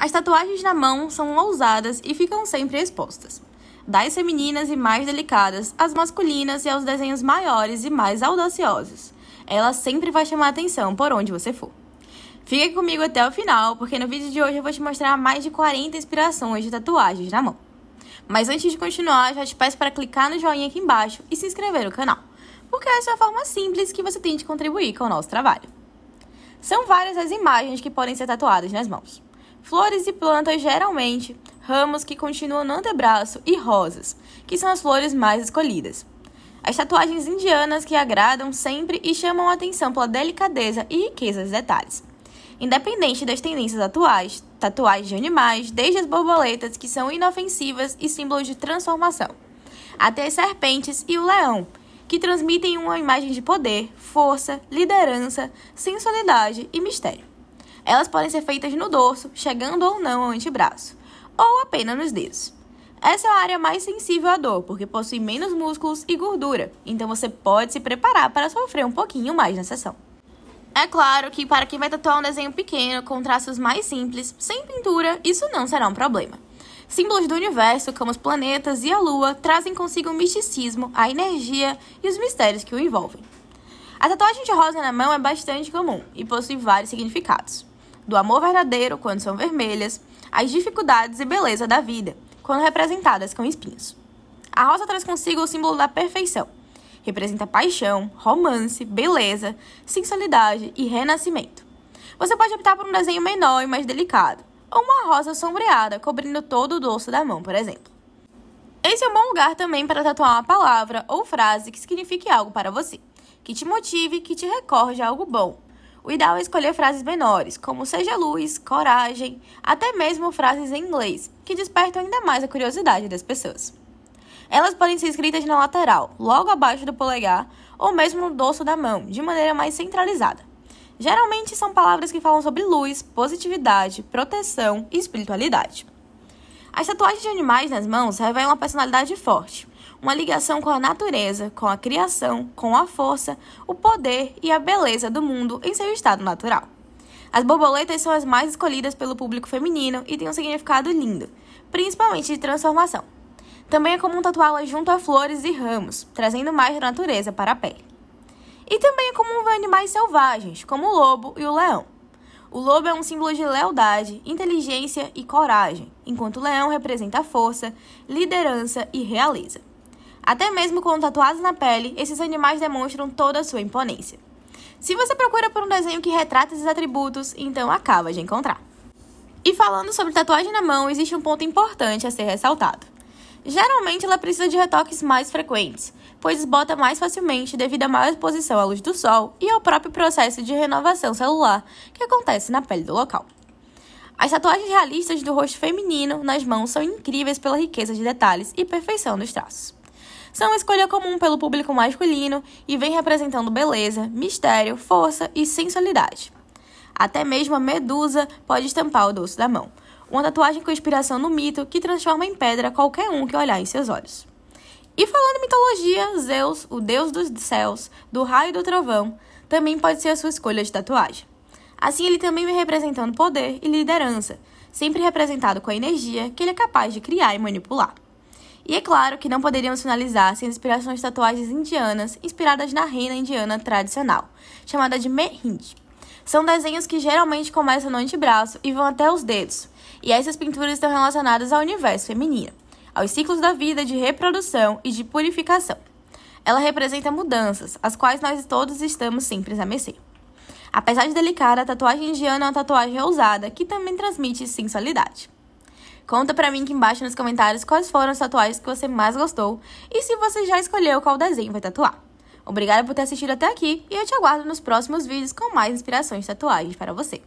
As tatuagens na mão são ousadas e ficam sempre expostas. Das femininas e mais delicadas, às masculinas e aos desenhos maiores e mais audaciosos. Ela sempre vai chamar atenção por onde você for. Fique comigo até o final, porque no vídeo de hoje eu vou te mostrar mais de 40 inspirações de tatuagens na mão. Mas antes de continuar, já te peço para clicar no joinha aqui embaixo e se inscrever no canal, porque essa é a forma simples que você tem de contribuir com o nosso trabalho. São várias as imagens que podem ser tatuadas nas mãos. Flores e plantas geralmente, ramos que continuam no antebraço e rosas, que são as flores mais escolhidas. As tatuagens indianas que agradam sempre e chamam a atenção pela delicadeza e riqueza dos detalhes. Independente das tendências atuais, tatuagens de animais, desde as borboletas, que são inofensivas e símbolos de transformação, até as serpentes e o leão, que transmitem uma imagem de poder, força, liderança, sensualidade e mistério. Elas podem ser feitas no dorso, chegando ou não ao antebraço, ou apenas nos dedos. Essa é a área mais sensível à dor, porque possui menos músculos e gordura, então você pode se preparar para sofrer um pouquinho mais na sessão. É claro que para quem vai tatuar um desenho pequeno, com traços mais simples, sem pintura, isso não será um problema. Símbolos do universo, como os planetas e a lua, trazem consigo o misticismo, a energia e os mistérios que o envolvem. A tatuagem de rosa na mão é bastante comum e possui vários significados do amor verdadeiro quando são vermelhas, as dificuldades e beleza da vida quando representadas com espinhos. A rosa traz consigo o símbolo da perfeição. Representa paixão, romance, beleza, sensualidade e renascimento. Você pode optar por um desenho menor e mais delicado, ou uma rosa sombreada cobrindo todo o dorso da mão, por exemplo. Esse é um bom lugar também para tatuar uma palavra ou frase que signifique algo para você, que te motive, que te recorde algo bom, o ideal é escolher frases menores, como seja luz, coragem, até mesmo frases em inglês, que despertam ainda mais a curiosidade das pessoas. Elas podem ser escritas na lateral, logo abaixo do polegar, ou mesmo no dorso da mão, de maneira mais centralizada. Geralmente são palavras que falam sobre luz, positividade, proteção e espiritualidade. As tatuagens de animais nas mãos revelam uma personalidade forte uma ligação com a natureza, com a criação, com a força, o poder e a beleza do mundo em seu estado natural. As borboletas são as mais escolhidas pelo público feminino e têm um significado lindo, principalmente de transformação. Também é comum tatuá-las junto a flores e ramos, trazendo mais natureza para a pele. E também é comum ver animais selvagens, como o lobo e o leão. O lobo é um símbolo de lealdade, inteligência e coragem, enquanto o leão representa força, liderança e realeza. Até mesmo com tatuados na pele, esses animais demonstram toda a sua imponência. Se você procura por um desenho que retrata esses atributos, então acaba de encontrar. E falando sobre tatuagem na mão, existe um ponto importante a ser ressaltado. Geralmente ela precisa de retoques mais frequentes, pois esbota mais facilmente devido à maior exposição à luz do sol e ao próprio processo de renovação celular que acontece na pele do local. As tatuagens realistas do rosto feminino nas mãos são incríveis pela riqueza de detalhes e perfeição dos traços são uma escolha comum pelo público masculino e vem representando beleza, mistério, força e sensualidade. Até mesmo a medusa pode estampar o dorso da mão, uma tatuagem com inspiração no mito que transforma em pedra qualquer um que olhar em seus olhos. E falando em mitologia, Zeus, o deus dos céus, do raio e do trovão, também pode ser a sua escolha de tatuagem. Assim, ele também vem representando poder e liderança, sempre representado com a energia que ele é capaz de criar e manipular. E é claro que não poderíamos finalizar sem as inspirações de tatuagens indianas inspiradas na reina indiana tradicional, chamada de Mehindi. São desenhos que geralmente começam no antebraço e vão até os dedos, e essas pinturas estão relacionadas ao universo feminino, aos ciclos da vida de reprodução e de purificação. Ela representa mudanças, as quais nós todos estamos sempre a mercê. Apesar de delicada, a tatuagem indiana é uma tatuagem ousada que também transmite sensualidade. Conta pra mim aqui embaixo nos comentários quais foram as tatuagens que você mais gostou e se você já escolheu qual desenho vai tatuar. Obrigada por ter assistido até aqui e eu te aguardo nos próximos vídeos com mais inspirações de tatuagens para você.